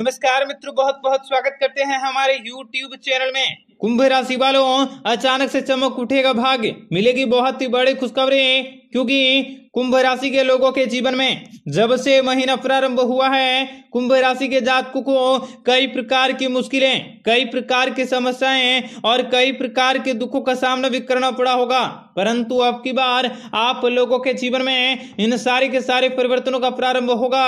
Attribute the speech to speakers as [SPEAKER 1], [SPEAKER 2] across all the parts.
[SPEAKER 1] नमस्कार मित्रों बहुत बहुत स्वागत करते हैं हमारे YouTube चैनल में कुंभ राशि वालों अचानक से चमक उठेगा भाग्य मिलेगी बहुत ही बड़ी खुशखबरी क्योंकि कुंभ राशि के लोगों के जीवन में जब से महीना प्रारंभ हुआ है कुंभ राशि के जातकों को कई प्रकार की मुश्किलें कई प्रकार की समस्याएं और कई प्रकार के दुखों का सामना भी करना पड़ा होगा परंतु अब की बार आप लोगों के जीवन में इन सारे के सारे परिवर्तनों का प्रारंभ होगा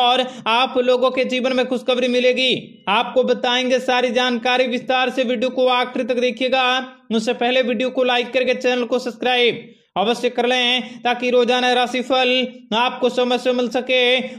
[SPEAKER 1] और आप लोगों के जीवन में खुशखबरी मिलेगी आपको बताएंगे सारी जानकारी विस्तार से वीडियो को आखिर तक देखिएगा उससे पहले वीडियो को लाइक करके चैनल को सब्सक्राइब अवश्य कर लें ताकि रोजाना राशिफल आपको समय से मिल सके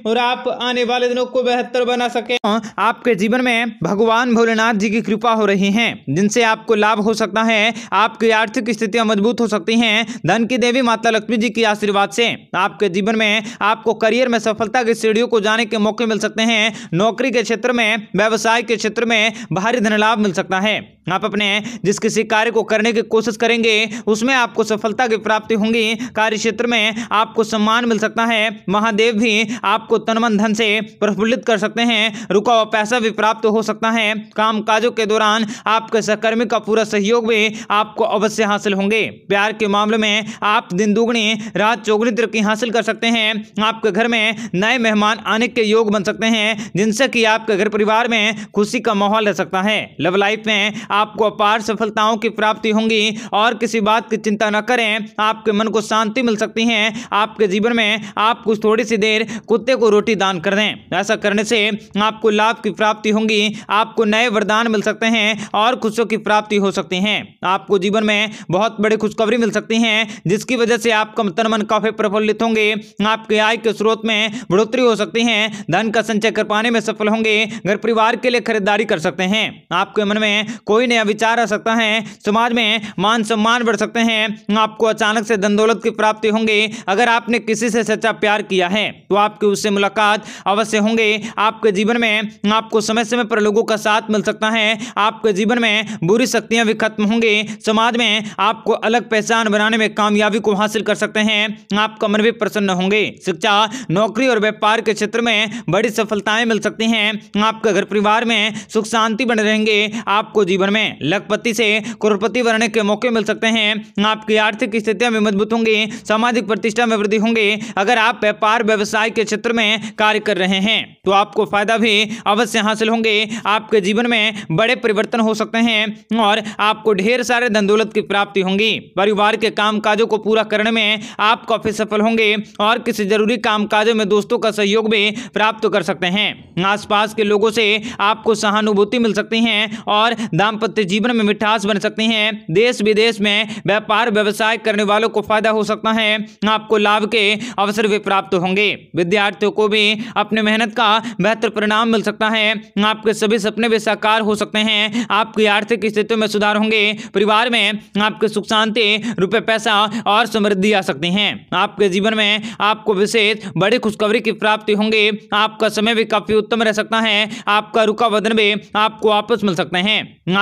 [SPEAKER 1] और आप आने वाले दिनों को बेहतर बना सके आपके जीवन में भगवान भोलेनाथ जी की कृपा हो रही है जिनसे आपको लाभ हो सकता है आपकी आर्थिक स्थितियां मजबूत हो सकती हैं धन की देवी माता लक्ष्मी जी के आशीर्वाद से आपके जीवन में आपको करियर में सफलता की सीढ़ियों को जाने के मौके मिल सकते हैं नौकरी के क्षेत्र में व्यवसाय के क्षेत्र में भारी धन लाभ मिल सकता है आप अपने जिस किसी कार्य को करने की कोशिश करेंगे उसमें आपको सफलता की प्राप्ति होंगी कार्य क्षेत्र में आपको सम्मान मिल सकता है महादेव भी आपको तनमन धन से प्रफुल्लित कर सकते हैं रुका हुआ पैसा भी प्राप्त हो सकता है काम काजों के दौरान आपके सहकर्मी का पूरा सहयोग भी आपको अवश्य हासिल होंगे प्यार के मामले में आप दिन दोगुनी रात चौगनी तरक्की हासिल कर सकते हैं आपके घर में नए मेहमान आने के योग बन सकते हैं जिनसे कि आपके घर परिवार में खुशी का माहौल रह सकता है लव लाइफ में आपको अपार सफलताओं की प्राप्ति होंगी और किसी बात की चिंता न करें आपके मन को शांति मिल सकती है आपके जीवन में आप कुछ थोड़ी सी देर कुत्ते को रोटी दान कर दें ऐसा करने से आपको लाभ की प्राप्ति होंगी आपको नए वरदान मिल सकते हैं और खुशियों की प्राप्ति हो सकती है आपको जीवन में बहुत बड़ी खुशखबरी मिल सकती है जिसकी वजह से आपका तन मन काफी प्रफुल्लित होंगे आपके आय के स्रोत में बढ़ोतरी हो सकती है धन का संचय कर पाने में सफल होंगे घर परिवार के लिए खरीदारी कर सकते हैं आपके मन में कोई कोई नया विचार आ सकता है समाज में मान सम्मान बढ़ सकते हैं आपको अचानक से धन दौलत की प्राप्ति होंगे अगर आपने किसी से सच्चा प्यार किया है तो आपकी उससे मुलाकात अवश्य होंगे आपके जीवन में आपको समय समय पर लोगों का साथ मिल सकता है आपके जीवन में बुरी शक्तियां भी खत्म होंगी समाज में आपको अलग पहचान बनाने में कामयाबी को हासिल कर सकते हैं आपका मन भी प्रसन्न होंगे शिक्षा नौकरी और व्यापार के क्षेत्र में बड़ी सफलताएं मिल सकती हैं आपके घर परिवार में सुख शांति बने रहेंगे आपको जीवन में में लखपति से करोड़पति बनने के मौके मिल सकते हैं आपकी आर्थिक स्थितियां भी मजबूत होंगी सामाजिक प्रतिष्ठा में वृद्धि होंगी अगर आप व्यापार व्यवसाय के क्षेत्र में कार्य कर रहे हैं तो आपको फायदा भी अवश्य हासिल होंगे आपके जीवन में बड़े परिवर्तन हो सकते हैं और आपको ढेर सारे धन दौलत की प्राप्ति होंगी परिवार के काम काजों को पूरा करने में आप काफी सफल होंगे और किसी जरूरी काम काजों में दोस्तों का सहयोग भी प्राप्त कर सकते हैं आसपास के लोगों से आपको सहानुभूति मिल सकती है और दाम दाम्पत्य जीवन में मिठास बन सकती हैं देश विदेश में व्यापार व्यवसाय करने वालों को फायदा हो सकता है आपको लाभ के अवसर भी प्राप्त होंगे विद्यार्थियों को भी अपने मेहनत का बेहतर परिणाम मिल सकता है आपके सभी सपने भी साकार हो सकते हैं आपकी आर्थिक स्थिति में सुधार होंगे परिवार में आपके सुख शांति रुपये पैसा और समृद्धि आ सकती है आपके जीवन में आपको विशेष बड़ी खुशखबरी की प्राप्ति होंगे आपका समय भी काफी उत्तम रह सकता है आपका रुका वजन भी आपको वापस मिल सकते हैं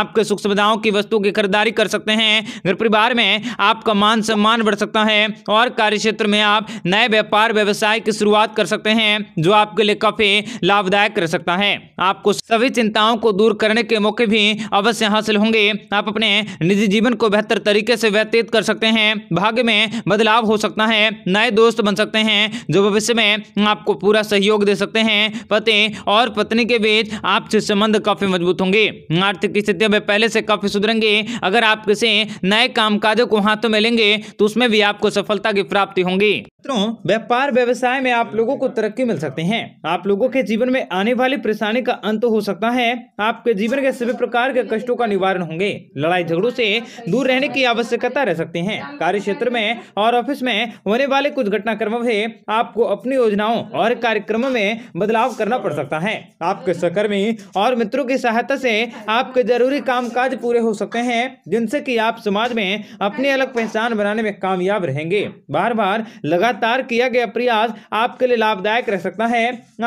[SPEAKER 1] आपके सुख सुविधाओं की वस्तु की खरीदारी कर सकते हैं घर परिवार में आपका मान सम्मान बढ़ सकता है और कार्य क्षेत्र में आप नए व्यापार व्यवसाय की शुरुआत कर सकते हैं जो आपके लिए काफी लाभदायक कर सकता है आपको सभी चिंताओं को दूर करने के मौके भी अवश्य हासिल होंगे आप अपने निजी जीवन को बेहतर तरीके से व्यतीत कर सकते हैं भाग्य में बदलाव हो सकता है नए दोस्त बन सकते हैं जो भविष्य में आपको पूरा सहयोग दे सकते हैं पति और पत्नी के बीच आपसे संबंध काफी मजबूत होंगे आर्थिक स्थितियां वे पहले से काफ़ी सुधरेंगे अगर आप किसी नए कामकाजों को हाथों में लेंगे तो उसमें भी आपको सफलता की प्राप्ति होंगी मित्रों व्यापार व्यवसाय में आप लोगों को तरक्की मिल सकते हैं आप लोगों के जीवन में आने वाली परेशानी का अंत हो सकता है आपके जीवन के सभी प्रकार के कष्टों का निवारण होंगे लड़ाई झगड़ों से दूर रहने की आवश्यकता रह सकते हैं कार्य क्षेत्र में और ऑफिस में होने वाले कुछ घटनाक्रमों में आपको अपनी योजनाओं और कार्यक्रमों में बदलाव करना पड़ सकता है आपके सहकर्मी और मित्रों की सहायता से आपके जरूरी कामकाज पूरे हो सकते हैं जिनसे कि आप समाज में अपनी अलग पहचान बनाने में कामयाब रहेंगे बार बार लगातार किया गया प्रयास आपके लिए लाभदायक रह सकता है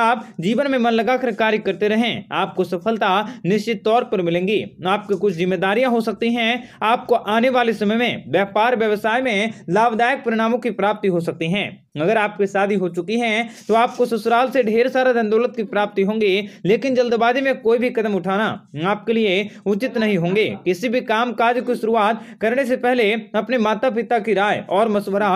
[SPEAKER 1] आप जीवन में मन लगाकर कार्य करते रहें आपको सफलता निश्चित तौर पर मिलेंगी आपकी कुछ जिम्मेदारियां हो सकती हैं आपको आने वाले समय में व्यापार व्यवसाय में लाभदायक परिणामों की प्राप्ति हो सकती है अगर आपकी शादी हो चुकी है तो आपको ससुराल से ढेर सारा धन दौलत की प्राप्ति होंगी लेकिन जल्दबाजी में कोई भी कदम उठाना आपके लिए उचित नहीं होंगे किसी भी काम काज की शुरुआत करने से पहले अपने माता पिता की राय और मशवरा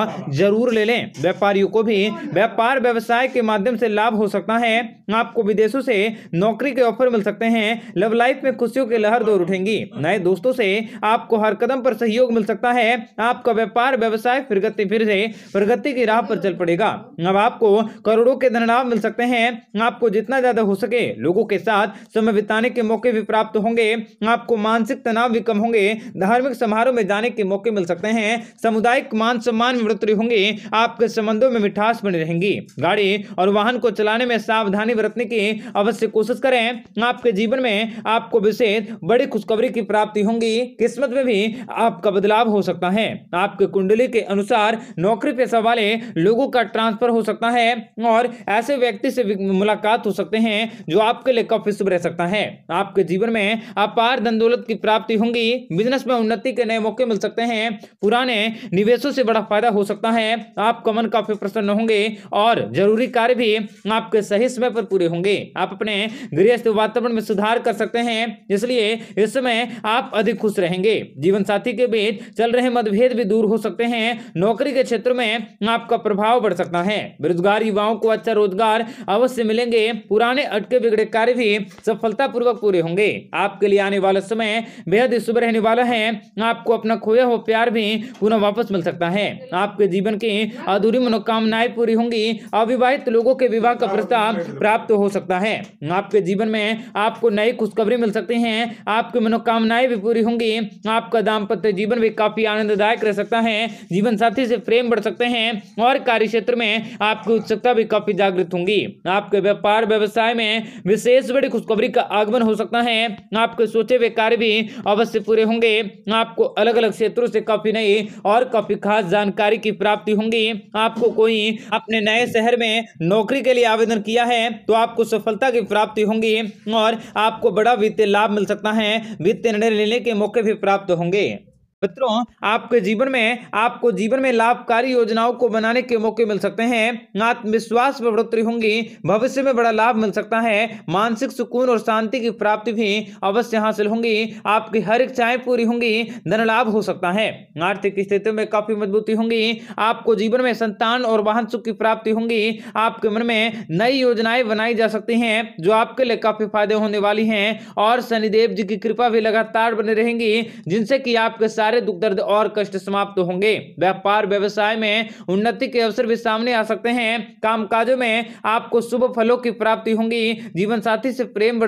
[SPEAKER 1] जरूर ले लें व्यापारियों को भी व्यापार व्यवसाय के माध्यम से लाभ हो सकता है आपको विदेशों से नौकरी के ऑफर मिल सकते हैं लव लाइफ में खुशियों की लहर दौर उठेंगी नए दोस्तों से आपको हर कदम पर सहयोग मिल सकता है आपका व्यापार व्यवसाय गति फिर से प्रगति की राह पर चल पड़ेगा अब आपको करोड़ों के धन लाभ मिल सकते हैं आपको जितना ज्यादा हो सके लोगों के साथ समय बिताने के मौके भी प्राप्त होंगे आपको मानसिक तनाव भी कम होंगे धार्मिक समारोह में जाने के मौके मिल सकते हैं सामुदायिक मान सम्मान में बढ़ोतरी होंगे आपके संबंधों में मिठास बनी रहेंगी गाड़ी और वाहन को चलाने में सावधानी बरतने की अवश्य कोशिश करें आपके जीवन में आपको विशेष बड़ी खुशखबरी की प्राप्ति होंगी किस्मत में भी आपका बदलाव हो सकता है आपके कुंडली के अनुसार नौकरी पेशा वाले लोग लोगों का ट्रांसफर हो सकता है और ऐसे व्यक्ति से मुलाकात हो सकते हैं जो आपके लिए काफी शुभ रह सकता है आपके जीवन में अपार धन दौलत की प्राप्ति होंगी बिजनेस में उन्नति के नए मौके मिल सकते हैं पुराने निवेशों से बड़ा फायदा हो सकता है आपका मन काफी प्रसन्न होंगे और जरूरी कार्य भी आपके सही समय पर पूरे होंगे आप अपने गृहस्थ वातावरण में सुधार कर सकते हैं इसलिए इस समय आप अधिक खुश रहेंगे जीवन साथी के बीच चल रहे मतभेद भी दूर हो सकते हैं नौकरी के क्षेत्र में आपका प्रभाव प्रभाव पड़ सकता है बेरोजगार युवाओं को अच्छा रोजगार अवश्य मिलेंगे पुराने अटके बिगड़े कार्य भी सफलतापूर्वक पूरे होंगे आपके लिए आने वाला समय बेहद शुभ रहने वाला है आपको अपना खोया हुआ प्यार भी पुनः वापस मिल सकता है आपके जीवन की अधूरी मनोकामनाएं पूरी होंगी अविवाहित लोगों के विवाह का प्रस्ताव प्राप्त हो सकता है आपके जीवन में आपको नई खुशखबरी मिल सकती है आपकी मनोकामनाएं भी पूरी होंगी आपका दाम्पत्य जीवन भी काफी आनंददायक रह सकता है जीवन साथी से प्रेम बढ़ सकते हैं और कार्य क्षेत्र में आपकी उत्सुकता भी काफी जागृत होंगी आपके व्यापार व्यवसाय में विशेष बड़ी खुशखबरी का आगमन हो सकता है आपके सोचे हुए कार्य भी अवश्य पूरे होंगे आपको अलग अलग क्षेत्रों से काफी नई और काफी खास जानकारी की प्राप्ति होंगी आपको कोई अपने नए शहर में नौकरी के लिए आवेदन किया है तो आपको सफलता की प्राप्ति होंगी और आपको बड़ा वित्तीय लाभ मिल सकता है वित्तीय निर्णय लेने के मौके भी प्राप्त होंगे मित्रों आपके जीवन में आपको जीवन में लाभकारी योजनाओं को बनाने के मौके मिल सकते हैं आत्मविश्वास में बढ़ोतरी होंगी भविष्य में बड़ा लाभ मिल सकता है मानसिक सुकून और शांति की प्राप्ति भी अवश्य हासिल होंगी आपकी हर इच्छाएं पूरी होंगी धन लाभ हो सकता है आर्थिक स्थिति में काफी मजबूती होंगी आपको जीवन में संतान और वाहन सुख की प्राप्ति होंगी आपके मन में नई योजनाएं बनाई जा सकती है जो आपके लिए काफी फायदे होने वाली है और शनिदेव जी की कृपा भी लगातार बनी रहेंगी जिनसे की आपके सारे सारे दुख दर्द और कष्ट समाप्त तो होंगे व्यापार व्यवसाय में उन्नति के अवसर भी सामने आ सकते हैं कामकाजों में आपको शुभ फलों की प्राप्ति होगी जीवन साथी से प्रेम